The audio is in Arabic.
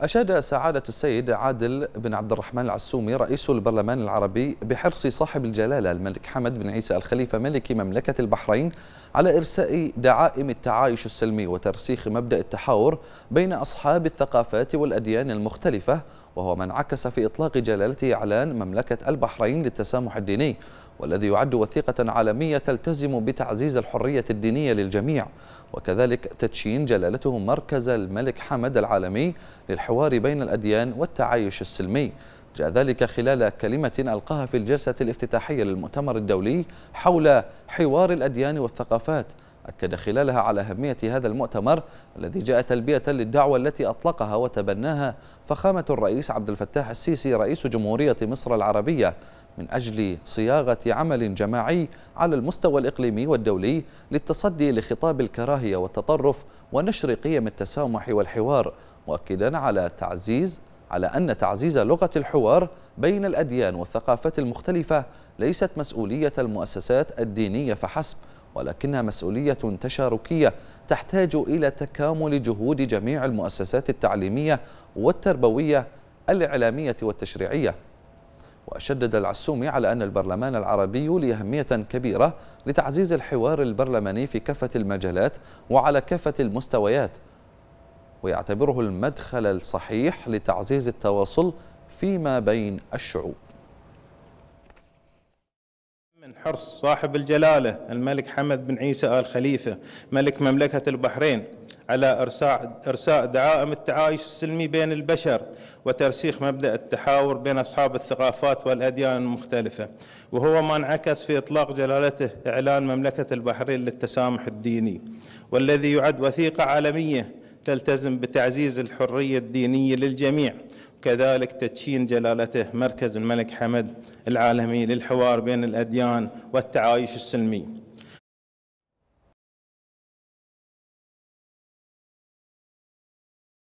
أشاد سعادة السيد عادل بن عبد الرحمن العسومي رئيس البرلمان العربي بحرص صاحب الجلالة الملك حمد بن عيسى الخليفة ملك مملكة البحرين على إرساء دعائم التعايش السلمي وترسيخ مبدأ التحاور بين أصحاب الثقافات والأديان المختلفة وهو ما انعكس في إطلاق جلالته إعلان مملكة البحرين للتسامح الديني والذي يعد وثيقة عالمية تلتزم بتعزيز الحرية الدينية للجميع وكذلك تدشين جلالته مركز الملك حمد العالمي للحوار بين الأديان والتعايش السلمي جاء ذلك خلال كلمة ألقاها في الجلسة الافتتاحية للمؤتمر الدولي حول حوار الأديان والثقافات أكد خلالها على أهمية هذا المؤتمر الذي جاء تلبية للدعوة التي أطلقها وتبناها فخامة الرئيس عبد الفتاح السيسي رئيس جمهورية مصر العربية من أجل صياغة عمل جماعي على المستوى الإقليمي والدولي للتصدي لخطاب الكراهية والتطرف ونشر قيم التسامح والحوار مؤكدا على تعزيز على أن تعزيز لغة الحوار بين الأديان والثقافات المختلفة ليست مسؤولية المؤسسات الدينية فحسب ولكنها مسؤولية تشاركية تحتاج إلى تكامل جهود جميع المؤسسات التعليمية والتربوية الإعلامية والتشريعية وشدد العسومي على أن البرلمان العربي لأهمية كبيرة لتعزيز الحوار البرلماني في كافة المجالات وعلى كافة المستويات ويعتبره المدخل الصحيح لتعزيز التواصل فيما بين الشعوب الحرص صاحب الجلالة الملك حمد بن عيسى آل خليفة ملك مملكة البحرين على إرساء إرساء دعائم التعايش السلمي بين البشر وترسيخ مبدأ التحاور بين أصحاب الثقافات والأديان المختلفة وهو ما انعكس في إطلاق جلالته إعلان مملكة البحرين للتسامح الديني والذي يعد وثيقة عالمية تلتزم بتعزيز الحرية الدينية للجميع كذلك تدشين جلالته مركز الملك حمد العالمي للحوار بين الأديان والتعايش السلمي